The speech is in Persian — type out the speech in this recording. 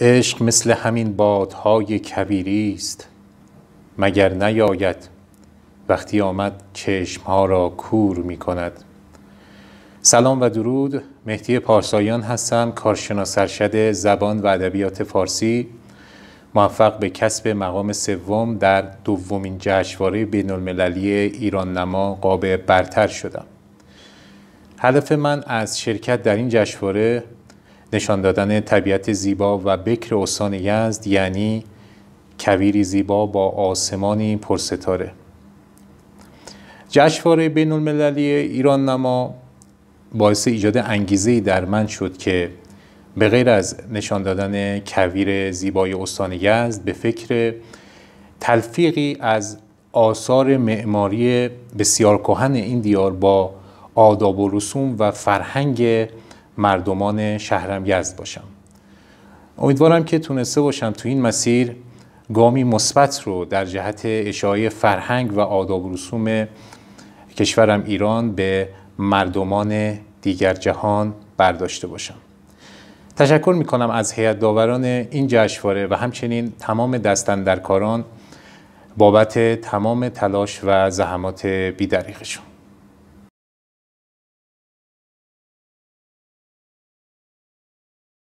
عشق مثل همین بادهای کبیری است مگر نیاید وقتی آمد چشمها را کور می کند سلام و درود مهدی پارسایان هستم کارشناس ارشد زبان و ادبیات فارسی موفق به کسب مقام سوم در دومین جشنواره المللی ایران نما قاب برتر شدم هدف من از شرکت در این جشنواره نشان دادن طبیعت زیبا و بکر استان یزد یعنی کویری زیبا با آسمانی پرستاره جشنواره بین المللی ایران نما باعث ایجاد انگیزه در من شد که به غیر از نشان دادن کویر زیبای استان یزد به فکر تلفیقی از آثار معماری بسیار کهن این دیار با آداب و رسوم و فرهنگ مردمان شهرم یزد باشم امیدوارم که تونسته باشم تو این مسیر گامی مثبت رو در جهت اشاعه فرهنگ و آداب رسوم کشورم ایران به مردمان دیگر جهان برداشته باشم تشکر می کنم از هیئت داوران این جشنواره و همچنین تمام دستندرکاران بابت تمام تلاش و زحمات بی‌دریغشون